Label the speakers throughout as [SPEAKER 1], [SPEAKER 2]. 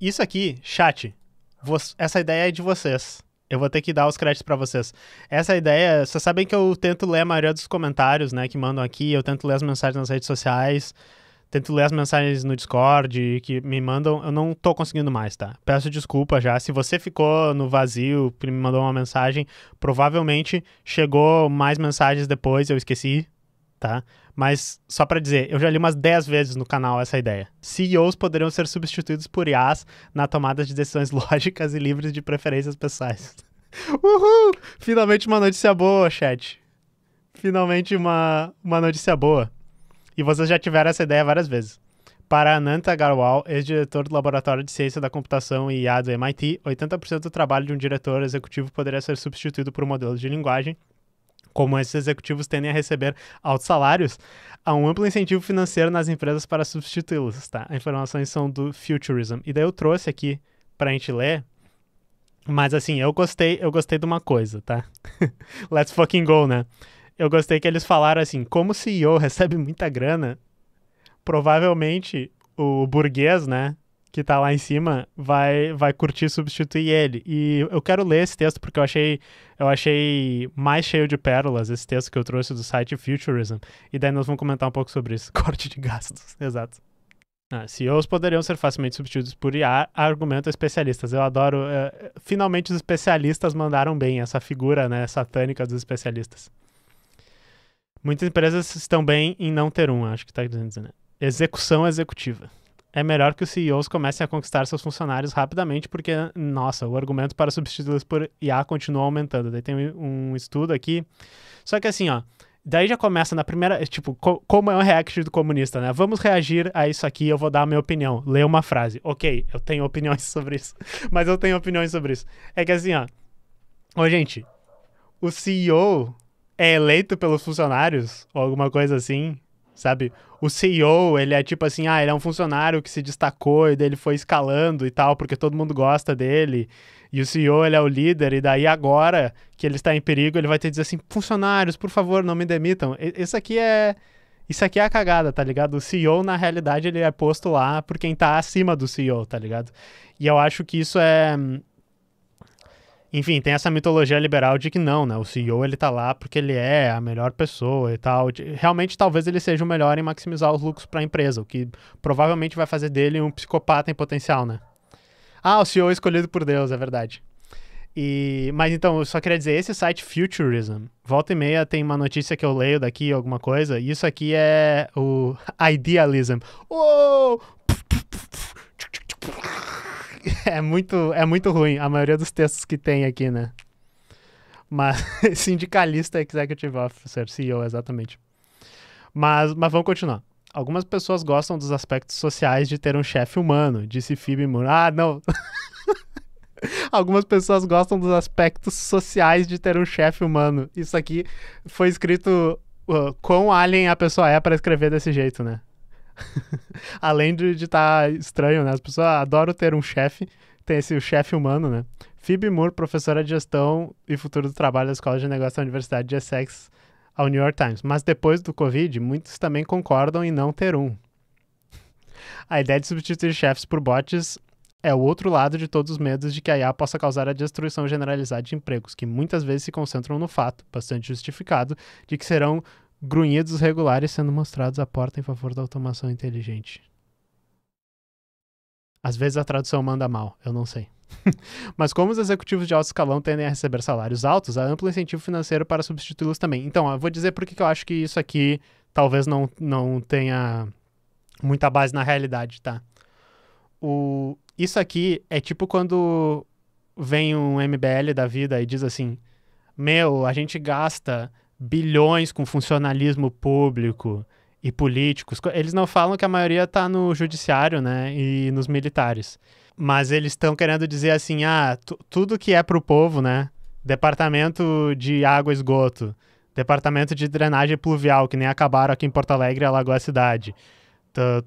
[SPEAKER 1] Isso aqui, chat, essa ideia é de vocês. Eu vou ter que dar os créditos para vocês. Essa ideia, vocês sabem que eu tento ler a maioria dos comentários, né, que mandam aqui, eu tento ler as mensagens nas redes sociais, tento ler as mensagens no Discord que me mandam, eu não tô conseguindo mais, tá? Peço desculpa já, se você ficou no vazio, me mandou uma mensagem, provavelmente chegou mais mensagens depois, eu esqueci, tá? Mas só para dizer, eu já li umas 10 vezes no canal essa ideia. CEOs poderiam ser substituídos por IAs na tomada de decisões lógicas e livres de preferências pessoais. Uhul! Finalmente uma notícia boa, chat. Finalmente uma, uma notícia boa. E vocês já tiveram essa ideia várias vezes. Para Ananta Garwal, ex-diretor do Laboratório de Ciência da Computação e IA do MIT, 80% do trabalho de um diretor executivo poderia ser substituído por um modelo de linguagem como esses executivos tendem a receber altos salários, há um amplo incentivo financeiro nas empresas para substituí-los, tá? As informações são do Futurism. E daí eu trouxe aqui para a gente ler, mas assim, eu gostei, eu gostei de uma coisa, tá? Let's fucking go, né? Eu gostei que eles falaram assim, como o CEO recebe muita grana, provavelmente o burguês, né, que tá lá em cima vai vai curtir substituir ele. E eu quero ler esse texto porque eu achei eu achei mais cheio de pérolas esse texto que eu trouxe do site Futurism. E daí nós vamos comentar um pouco sobre isso. Corte de gastos, exato. Ah, CEOs poderiam ser facilmente substituídos por IA, argumenta especialistas. Eu adoro. Eh, finalmente os especialistas mandaram bem essa figura né, satânica dos especialistas. Muitas empresas estão bem em não ter um, acho que está dizendo. Né? Execução executiva é melhor que os CEOs comecem a conquistar seus funcionários rapidamente, porque, nossa, o argumento para substituí-los por IA continua aumentando. Daí tem um estudo aqui. Só que assim, ó. Daí já começa na primeira. É, tipo, co como é o react do comunista, né? Vamos reagir a isso aqui, eu vou dar a minha opinião. Lê uma frase. Ok, eu tenho opiniões sobre isso. Mas eu tenho opiniões sobre isso. É que assim, ó. Ô, gente. O CEO é eleito pelos funcionários, ou alguma coisa assim, sabe? O CEO, ele é tipo assim, ah, ele é um funcionário que se destacou e daí ele foi escalando e tal, porque todo mundo gosta dele. E o CEO, ele é o líder, e daí agora que ele está em perigo, ele vai ter que dizer assim, funcionários, por favor, não me demitam. Isso aqui é... Isso aqui é a cagada, tá ligado? O CEO, na realidade, ele é posto lá por quem tá acima do CEO, tá ligado? E eu acho que isso é enfim, tem essa mitologia liberal de que não, né? O CEO ele tá lá porque ele é a melhor pessoa e tal. Realmente, talvez ele seja o melhor em maximizar os lucros para a empresa, o que provavelmente vai fazer dele um psicopata em potencial, né? Ah, o CEO escolhido por Deus, é verdade. E, mas então, eu só queria dizer, esse site Futurism, volta e meia tem uma notícia que eu leio daqui, alguma coisa, e isso aqui é o Idealism. Uou! é muito, é muito ruim a maioria dos textos que tem aqui, né? Mas sindicalista é executive officer, CEO, exatamente. Mas, mas vamos continuar. Algumas pessoas gostam dos aspectos sociais de ter um chefe humano, disse Phoebe Moore. Ah, não. Algumas pessoas gostam dos aspectos sociais de ter um chefe humano. Isso aqui foi escrito uh, quão alien a pessoa é para escrever desse jeito, né? Além de estar tá estranho, né? As pessoas adoram ter um chefe, tem esse o chefe humano, né? Phoebe Moore, professora de gestão e futuro do trabalho da Escola de Negócios da Universidade de Essex ao New York Times. Mas depois do Covid, muitos também concordam em não ter um. A ideia de substituir chefes por bots é o outro lado de todos os medos de que a IA possa causar a destruição generalizada de empregos, que muitas vezes se concentram no fato, bastante justificado, de que serão grunhidos regulares sendo mostrados à porta em favor da automação inteligente. Às vezes a tradução manda mal, eu não sei. Mas como os executivos de alto escalão tendem a receber salários altos, há amplo incentivo financeiro para substituí-los também. Então, eu vou dizer por que eu acho que isso aqui talvez não, não tenha muita base na realidade, tá? O, isso aqui é tipo quando vem um MBL da vida e diz assim: Meu, a gente gasta bilhões com funcionalismo público e políticos. Eles não falam que a maioria está no judiciário, né, e nos militares. Mas eles estão querendo dizer assim, ah, tudo que é para o povo, né, departamento de água e esgoto, departamento de drenagem pluvial, que nem acabaram aqui em Porto Alegre, alagou é a cidade.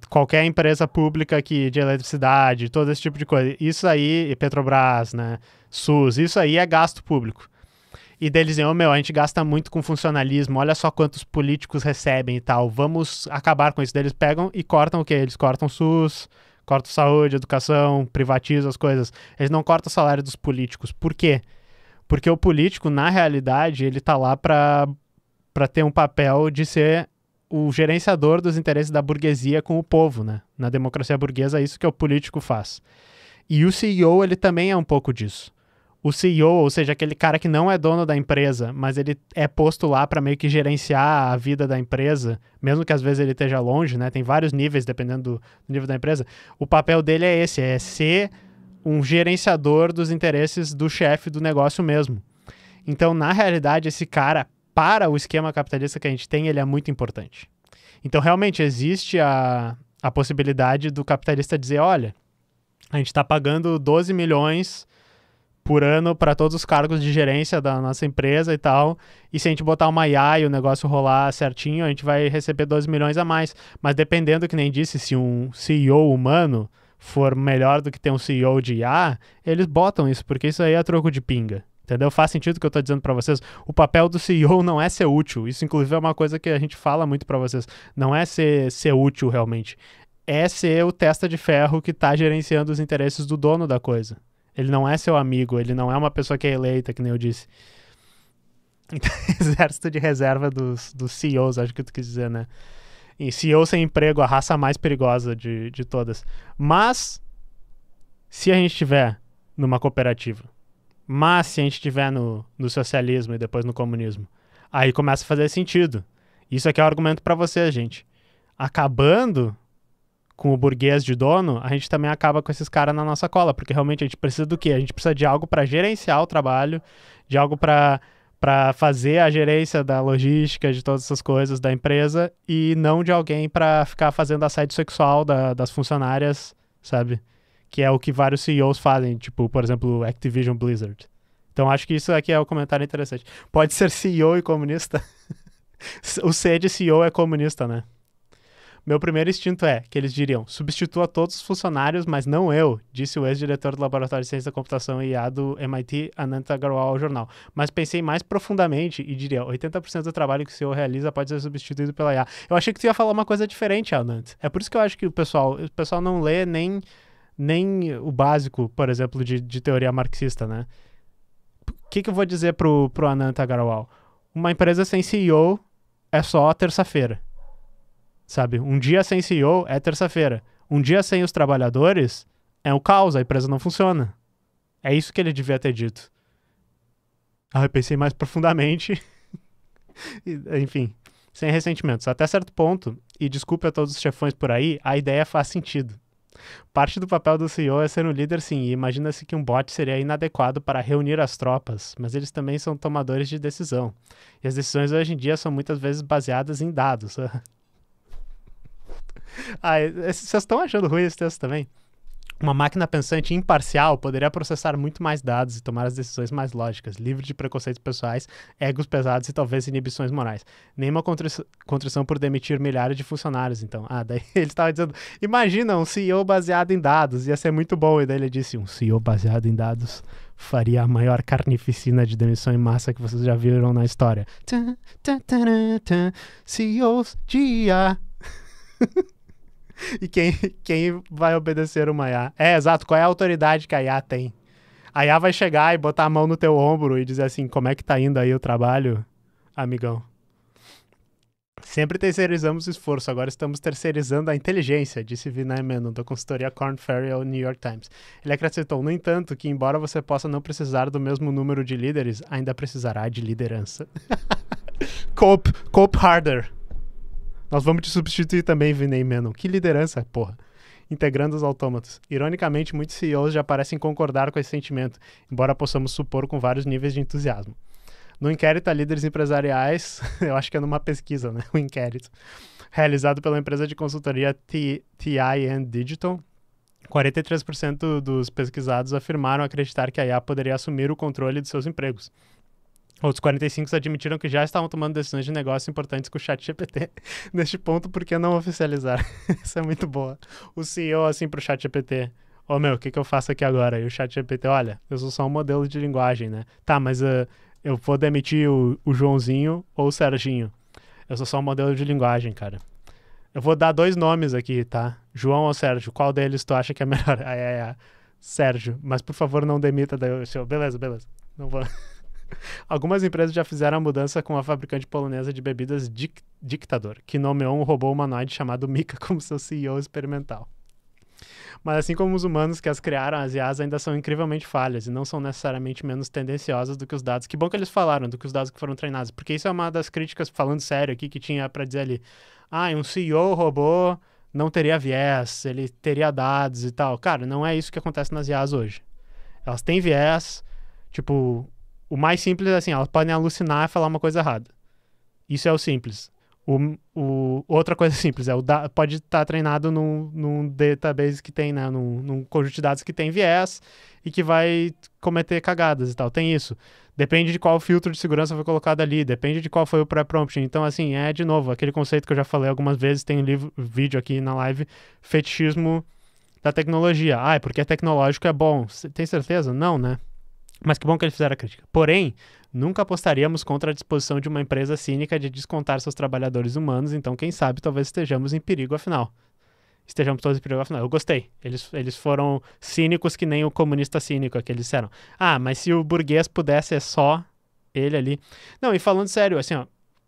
[SPEAKER 1] Qualquer empresa pública aqui de eletricidade, todo esse tipo de coisa. Isso aí, Petrobras, né? SUS, isso aí é gasto público. E daí eles diziam, oh, meu, a gente gasta muito com funcionalismo, olha só quantos políticos recebem e tal, vamos acabar com isso. Daí eles pegam e cortam o quê? Eles cortam SUS, cortam saúde, educação, privatizam as coisas. Eles não cortam o salário dos políticos. Por quê? Porque o político, na realidade, ele tá lá para para ter um papel de ser o gerenciador dos interesses da burguesia com o povo, né? Na democracia burguesa, é isso que o político faz. E o CEO, ele também é um pouco disso o CEO, ou seja, aquele cara que não é dono da empresa, mas ele é posto lá para meio que gerenciar a vida da empresa, mesmo que às vezes ele esteja longe, né? Tem vários níveis dependendo do nível da empresa. O papel dele é esse, é ser um gerenciador dos interesses do chefe do negócio mesmo. Então, na realidade, esse cara para o esquema capitalista que a gente tem, ele é muito importante. Então, realmente existe a, a possibilidade do capitalista dizer, olha, a gente está pagando 12 milhões por ano para todos os cargos de gerência da nossa empresa e tal. E se a gente botar uma IA e o negócio rolar certinho, a gente vai receber 12 milhões a mais. Mas dependendo, que nem disse, se um CEO humano for melhor do que ter um CEO de IA, eles botam isso, porque isso aí é troco de pinga. Entendeu? Faz sentido o que eu estou dizendo para vocês. O papel do CEO não é ser útil. Isso, inclusive, é uma coisa que a gente fala muito para vocês. Não é ser, ser útil realmente. É ser o testa de ferro que está gerenciando os interesses do dono da coisa. Ele não é seu amigo, ele não é uma pessoa que é eleita, que nem eu disse. exército de reserva dos, dos CEOs, acho que tu quis dizer, né? E CEO sem emprego, a raça mais perigosa de, de todas. Mas, se a gente estiver numa cooperativa, mas se a gente estiver no, no socialismo e depois no comunismo, aí começa a fazer sentido. Isso aqui é o um argumento para você, gente. Acabando com o burguês de dono, a gente também acaba com esses caras na nossa cola, porque realmente a gente precisa do quê? A gente precisa de algo para gerenciar o trabalho, de algo para para fazer a gerência da logística, de todas essas coisas da empresa, e não de alguém para ficar fazendo assédio sexual da, das funcionárias, sabe? Que é o que vários CEOs fazem, tipo, por exemplo, Activision Blizzard. Então acho que isso aqui é um comentário interessante. Pode ser CEO e comunista. o C é de CEO é comunista, né? Meu primeiro instinto é que eles diriam: substitua todos os funcionários, mas não eu, disse o ex-diretor do Laboratório de Ciência da Computação e IA do MIT, Anant Agarwal, ao jornal. Mas pensei mais profundamente e diria: 80% do trabalho que o senhor realiza pode ser substituído pela IA. Eu achei que tu ia falar uma coisa diferente, Anant. É por isso que eu acho que o pessoal, o pessoal não lê nem, nem o básico, por exemplo, de, de teoria marxista, né? O que, que eu vou dizer pro, pro Anant Agarwal? Uma empresa sem CEO é só terça-feira sabe? Um dia sem CEO é terça-feira. Um dia sem os trabalhadores é um caos, a empresa não funciona. É isso que ele devia ter dito. Ah, eu pensei mais profundamente. Enfim, sem ressentimentos. Até certo ponto, e desculpe a todos os chefões por aí, a ideia faz sentido. Parte do papel do CEO é ser um líder, sim, e imagina-se que um bot seria inadequado para reunir as tropas, mas eles também são tomadores de decisão. E as decisões hoje em dia são muitas vezes baseadas em dados. ah, é, é, vocês estão achando ruim esse texto também? Uma máquina pensante imparcial poderia processar muito mais dados e tomar as decisões mais lógicas, livre de preconceitos pessoais, egos pesados e talvez inibições morais. Nenhuma contrição por demitir milhares de funcionários, então. Ah, daí ele estava dizendo: imagina um CEO baseado em dados, ia ser muito bom. E daí ele disse: um CEO baseado em dados faria a maior carnificina de demissão em massa que vocês já viram na história. CEOs de IA. e quem, quem vai obedecer uma IA? É, exato. Qual é a autoridade que a IA tem? A IA vai chegar e botar a mão no teu ombro e dizer assim: como é que tá indo aí o trabalho, amigão? Sempre terceirizamos o esforço, agora estamos terceirizando a inteligência, disse Vinay Menon, da consultoria Corn Ferry ao New York Times. Ele acrescentou, no entanto, que embora você possa não precisar do mesmo número de líderes, ainda precisará de liderança. cope, cope harder. Nós vamos te substituir também, Vinay Menon. Que liderança, porra. Integrando os autômatos. Ironicamente, muitos CEOs já parecem concordar com esse sentimento, embora possamos supor com vários níveis de entusiasmo. No inquérito a líderes empresariais, eu acho que é numa pesquisa, né? O um inquérito. Realizado pela empresa de consultoria TIN Digital, 43% dos pesquisados afirmaram acreditar que a IA poderia assumir o controle de seus empregos. Outros 45 admitiram que já estavam tomando decisões de negócio importantes com o chat GPT. Neste ponto, por que não oficializar? Isso é muito boa. O CEO, assim, pro chat GPT, ô oh, meu, o que, que eu faço aqui agora? E o chat GPT, olha, eu sou só um modelo de linguagem, né? Tá, mas uh, eu vou demitir o, o, Joãozinho ou o Serginho. Eu sou só um modelo de linguagem, cara. Eu vou dar dois nomes aqui, tá? João ou Sérgio, qual deles tu acha que é melhor? Ai, Sérgio, mas por favor não demita. Daí o seu. beleza, beleza. Não vou... Algumas empresas já fizeram a mudança com a fabricante polonesa de bebidas Dic Dictador, que nomeou um robô humanoide chamado Mika como seu CEO experimental. Mas assim como os humanos que as criaram, as IAs ainda são incrivelmente falhas e não são necessariamente menos tendenciosas do que os dados. Que bom que eles falaram, do que os dados que foram treinados, porque isso é uma das críticas, falando sério aqui, que tinha para dizer ali: ah, um CEO robô não teria viés, ele teria dados e tal. Cara, não é isso que acontece nas IAs hoje. Elas têm viés, tipo, o mais simples é assim, elas podem alucinar e falar uma coisa errada. Isso é o simples. O, o, outra coisa simples é o da, pode estar tá treinado num, num, database que tem, né? Num, num, conjunto de dados que tem viés e que vai cometer cagadas e tal. Tem isso. Depende de qual filtro de segurança foi colocado ali, depende de qual foi o pré-prompt. Então, assim, é de novo aquele conceito que eu já falei algumas vezes, tem livro, vídeo aqui na live, fetichismo da tecnologia. Ah, é porque é tecnológico é bom. Cê tem certeza? Não, né? Mas que bom que eles fizeram a crítica. Porém, nunca apostaríamos contra a disposição de uma empresa cínica de descontar seus trabalhadores humanos, então quem sabe talvez estejamos em perigo afinal. Estejamos todos em perigo afinal. Eu gostei. Eles, eles foram cínicos que nem o comunista cínico, é que eles disseram. Ah, mas se o burguês pudesse é só ele ali. Não, e falando sério, assim, ó,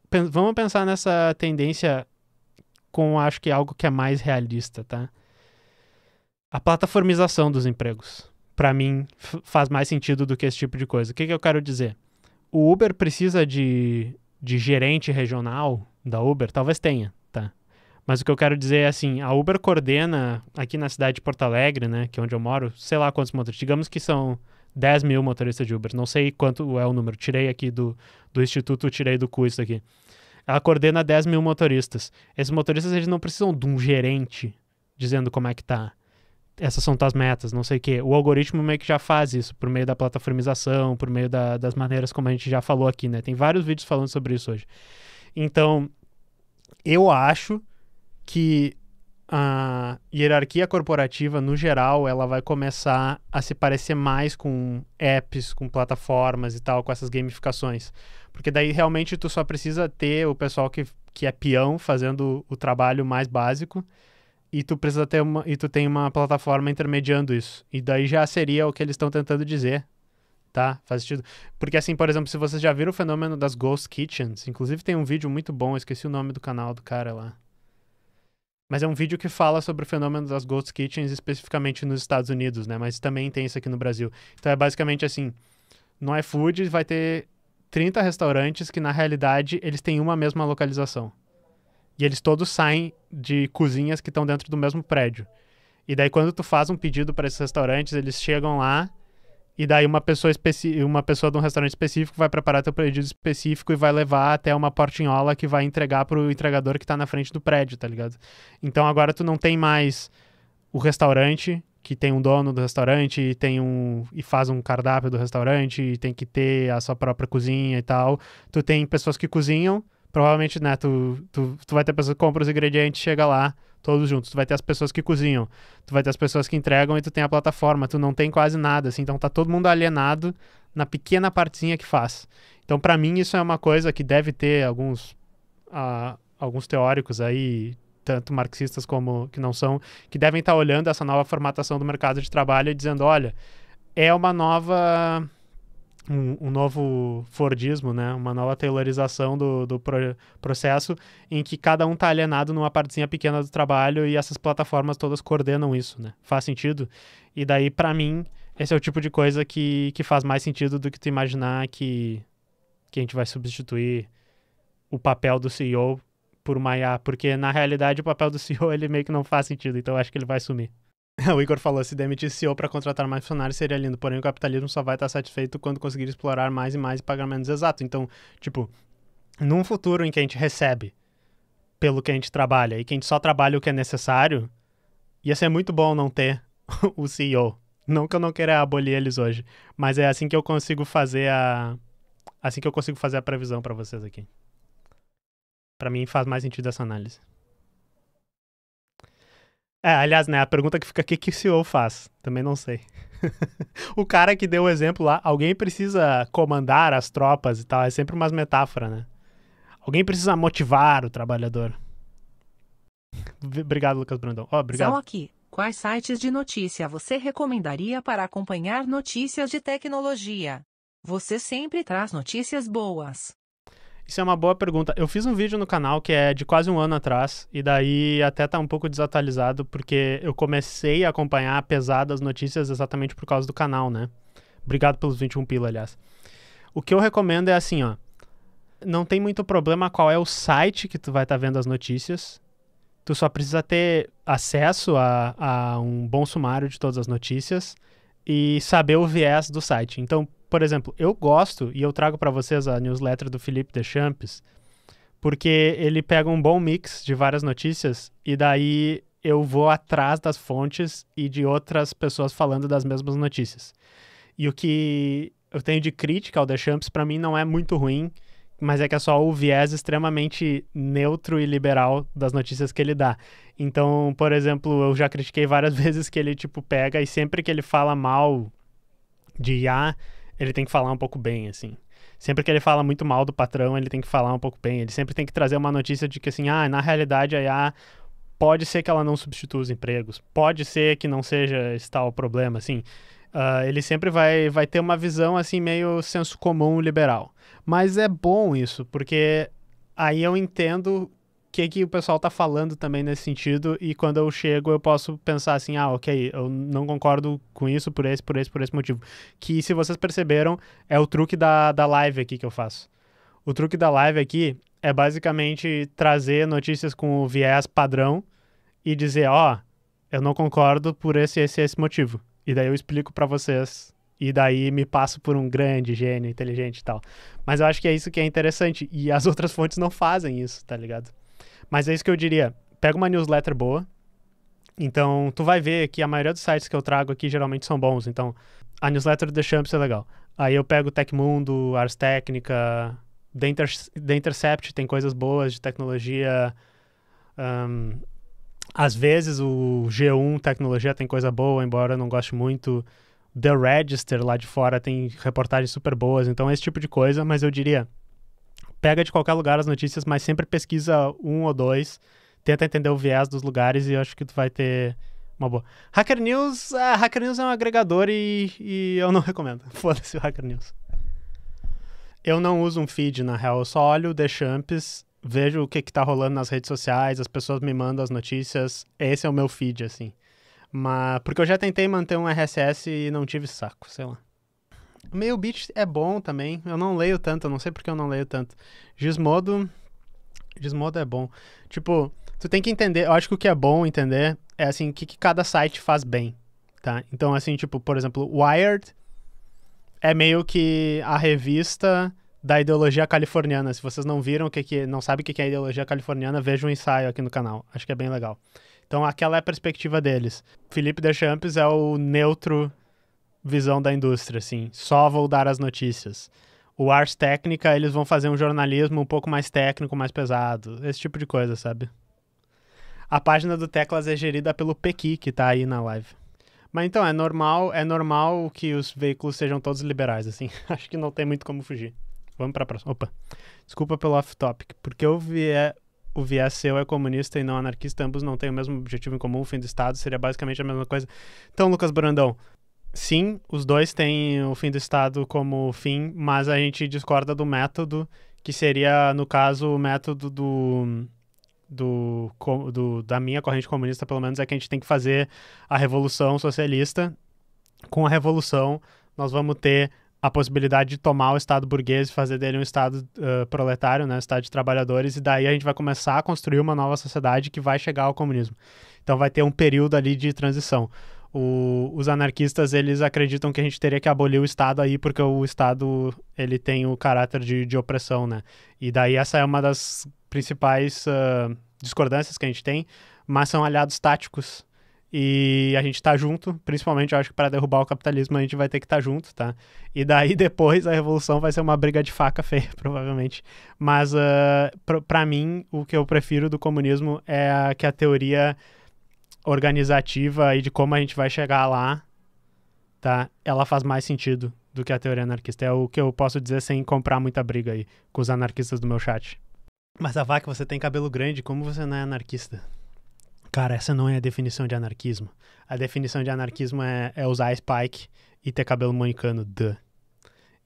[SPEAKER 1] pen vamos pensar nessa tendência com acho que algo que é mais realista, tá? A plataformização dos empregos para mim, faz mais sentido do que esse tipo de coisa. O que, que eu quero dizer? O Uber precisa de, de gerente regional da Uber? Talvez tenha, tá? Mas o que eu quero dizer é assim, a Uber coordena aqui na cidade de Porto Alegre, né, que é onde eu moro, sei lá quantos motoristas, digamos que são 10 mil motoristas de Uber, não sei quanto é o número, tirei aqui do, do instituto, tirei do cu isso aqui. Ela coordena 10 mil motoristas. Esses motoristas, eles não precisam de um gerente dizendo como é que tá essas são tuas metas, não sei o quê. O algoritmo meio que já faz isso por meio da plataformização, por meio da, das maneiras como a gente já falou aqui, né? Tem vários vídeos falando sobre isso hoje. Então, eu acho que a hierarquia corporativa, no geral, ela vai começar a se parecer mais com apps, com plataformas e tal, com essas gamificações. Porque daí realmente tu só precisa ter o pessoal que, que é peão fazendo o trabalho mais básico e tu precisa ter uma e tu tem uma plataforma intermediando isso. E daí já seria o que eles estão tentando dizer. Tá? Faz sentido. Porque assim, por exemplo, se vocês já viram o fenômeno das ghost kitchens, inclusive tem um vídeo muito bom, esqueci o nome do canal do cara lá. Mas é um vídeo que fala sobre o fenômeno das ghost kitchens especificamente nos Estados Unidos, né? Mas também tem isso aqui no Brasil. Então é basicamente assim, no iFood vai ter 30 restaurantes que na realidade eles têm uma mesma localização. E eles todos saem de cozinhas que estão dentro do mesmo prédio. E daí quando tu faz um pedido para esses restaurantes, eles chegam lá e daí uma pessoa especi uma pessoa de um restaurante específico vai preparar teu pedido específico e vai levar até uma portinhola que vai entregar pro entregador que tá na frente do prédio, tá ligado? Então agora tu não tem mais o restaurante que tem um dono do restaurante e tem um e faz um cardápio do restaurante e tem que ter a sua própria cozinha e tal. Tu tem pessoas que cozinham provavelmente, né, tu, tu, tu vai ter pessoas que compram os ingredientes, chega lá, todos juntos. Tu vai ter as pessoas que cozinham, tu vai ter as pessoas que entregam e tu tem a plataforma, tu não tem quase nada, assim, então tá todo mundo alienado na pequena partezinha que faz. Então, para mim, isso é uma coisa que deve ter alguns, uh, alguns teóricos aí, tanto marxistas como que não são, que devem estar tá olhando essa nova formatação do mercado de trabalho e dizendo, olha, é uma nova um, um, novo Fordismo, né? uma nova taylorização do, do pro, processo, em que cada um está alienado numa partezinha pequena do trabalho e essas plataformas todas coordenam isso. Né? Faz sentido? E daí, para mim, esse é o tipo de coisa que, que faz mais sentido do que tu imaginar que, que a gente vai substituir o papel do CEO por uma IA, porque na realidade o papel do CEO ele meio que não faz sentido, então acho que ele vai sumir. O Igor falou: se demitir CEO para contratar mais funcionários seria lindo, porém o capitalismo só vai estar satisfeito quando conseguir explorar mais e mais e pagar menos exato. Então, tipo, num futuro em que a gente recebe pelo que a gente trabalha e que a gente só trabalha o que é necessário, ia ser muito bom não ter o CEO. Não que eu não queira abolir eles hoje, mas é assim que eu consigo fazer a assim que eu consigo fazer a previsão para vocês aqui. Para mim faz mais sentido essa análise. É, aliás, né, a pergunta que fica aqui, é que o CEO faz? Também não sei. o cara que deu o exemplo lá, alguém precisa comandar as tropas e tal, é sempre umas metáforas, né? Alguém precisa motivar o trabalhador. Obrigado, Lucas Brandão. Oh, obrigado. São aqui. Quais sites de notícia você recomendaria para acompanhar notícias de tecnologia? Você sempre traz notícias boas. Isso é uma boa pergunta. Eu fiz um vídeo no canal que é de quase um ano atrás, e daí até tá um pouco desatualizado, porque eu comecei a acompanhar pesadas notícias exatamente por causa do canal, né? Obrigado pelos 21 pila, aliás. O que eu recomendo é assim, ó. Não tem muito problema qual é o site que tu vai estar tá vendo as notícias. Tu só precisa ter acesso a, a um bom sumário de todas as notícias e saber o viés do site. Então, por exemplo, eu gosto e eu trago para vocês a newsletter do Felipe Deschamps, porque ele pega um bom mix de várias notícias e daí eu vou atrás das fontes e de outras pessoas falando das mesmas notícias. E o que eu tenho de crítica ao Deschamps para mim não é muito ruim, mas é que é só o viés extremamente neutro e liberal das notícias que ele dá. Então, por exemplo, eu já critiquei várias vezes que ele tipo pega e sempre que ele fala mal de IA, ele tem que falar um pouco bem, assim. Sempre que ele fala muito mal do patrão, ele tem que falar um pouco bem. Ele sempre tem que trazer uma notícia de que, assim, ah, na realidade a IA pode ser que ela não substitua os empregos, pode ser que não seja esse tal problema, assim. Uh, ele sempre vai, vai ter uma visão, assim, meio senso comum liberal. Mas é bom isso, porque aí eu entendo que, que o pessoal tá falando também nesse sentido, e quando eu chego eu posso pensar assim, ah, ok, eu não concordo com isso por esse, por esse, por esse motivo. Que, se vocês perceberam, é o truque da, da live aqui que eu faço. O truque da live aqui é basicamente trazer notícias com o viés padrão e dizer, ó, oh, eu não concordo por esse, esse, esse motivo. E daí eu explico para vocês e daí me passo por um grande gênio, inteligente e tal. Mas eu acho que é isso que é interessante. E as outras fontes não fazem isso, tá ligado? Mas é isso que eu diria. Pega uma newsletter boa. Então, tu vai ver que a maioria dos sites que eu trago aqui geralmente são bons. Então, a newsletter do The Champs é legal. Aí eu pego Tecmundo, Ars Técnica, The, Inter The, Intercept tem coisas boas de tecnologia. Um, às vezes o G1 Tecnologia tem coisa boa, embora eu não goste muito. The Register lá de fora tem reportagens super boas, então é esse tipo de coisa, mas eu diria pega de qualquer lugar as notícias, mas sempre pesquisa um ou dois, tenta entender o viés dos lugares e eu acho que tu vai ter uma boa. Hacker News, ah, Hacker News é um agregador e, e eu não recomendo. Foda-se o Hacker News. Eu não uso um feed, na real, eu só olho o The Champs, vejo o que, que tá rolando nas redes sociais, as pessoas me mandam as notícias. Esse é o meu feed, assim. Mas porque eu já tentei manter um RSS e não tive saco, sei lá. Meio Beat é bom também. Eu não leio tanto, eu não sei porque eu não leio tanto. Gizmodo. Gizmodo é bom. Tipo, tu tem que entender. Eu acho que o que é bom entender é assim, o que, que cada site faz bem. Tá? Então, assim, tipo, por exemplo, Wired é meio que a revista da ideologia californiana. Se vocês não viram o que, que não sabem o que, que é a ideologia californiana, veja um ensaio aqui no canal. Acho que é bem legal. Então, aquela é a perspectiva deles. Felipe Deschamps é o neutro visão da indústria, assim. Só vou dar as notícias. O Ars Técnica, eles vão fazer um jornalismo um pouco mais técnico, mais pesado. Esse tipo de coisa, sabe? A página do Teclas é gerida pelo Pequi, que tá aí na live. Mas então, é normal, é normal que os veículos sejam todos liberais, assim. Acho que não tem muito como fugir. Vamos pra próxima. Opa. Desculpa pelo off-topic. Porque o viés, o viés seu é comunista e não anarquista, ambos não têm o mesmo objetivo em comum, o fim do Estado seria basicamente a mesma coisa. Então, Lucas Brandão, sim, os dois têm o fim do Estado como fim, mas a gente discorda do método, que seria, no caso, o método do, do, do da minha corrente comunista, pelo menos, é que a gente tem que fazer a revolução socialista. Com a revolução, nós vamos ter a possibilidade de tomar o Estado burguês e fazer dele um Estado uh, proletário, né, Estado de trabalhadores, e daí a gente vai começar a construir uma nova sociedade que vai chegar ao comunismo. Então vai ter um período ali de transição. O, os anarquistas eles acreditam que a gente teria que abolir o Estado aí porque o Estado ele tem o caráter de, de opressão, né? E daí essa é uma das principais uh, discordâncias que a gente tem, mas são aliados táticos e a gente está junto, principalmente eu acho que para derrubar o capitalismo a gente vai ter que estar tá junto, tá? E daí depois a revolução vai ser uma briga de faca feia, provavelmente. Mas uh, ah, para mim o que eu prefiro do comunismo é a, que a teoria organizativa e de como a gente vai chegar lá, tá? Ela faz mais sentido do que a teoria anarquista. É o que eu posso dizer sem comprar muita briga aí com os anarquistas do meu chat. Mas a vaca, você tem cabelo grande, como você não é anarquista? Cara, essa não é a definição de anarquismo. A definição de anarquismo é, é usar spike e ter cabelo moicano, duh.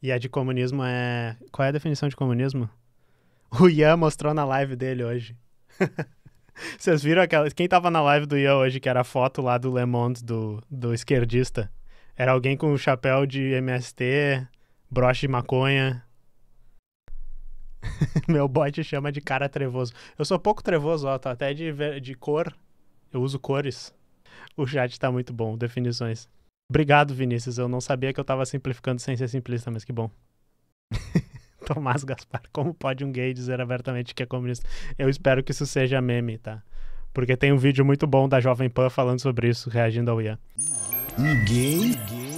[SPEAKER 1] E a de comunismo é. Qual é a definição de comunismo? O Ian mostrou na live dele hoje. Vocês viram aquela. Quem tava na live do Ian hoje, que era a foto lá do Le Monde, do, do esquerdista? Era alguém com um chapéu de MST, broche de maconha. Meu bot chama de cara trevoso. Eu sou pouco trevoso, ó, até de, de cor. Eu uso cores. O chat tá muito bom, definições. Obrigado, Vinícius. Eu não sabia que eu tava simplificando sem ser simplista, mas que bom. Tomás Gaspar, como pode um gay dizer abertamente que é comunista? Eu espero que isso seja meme, tá? Porque tem um vídeo muito bom da Jovem Pan falando sobre isso, reagindo ao Ian. Um gay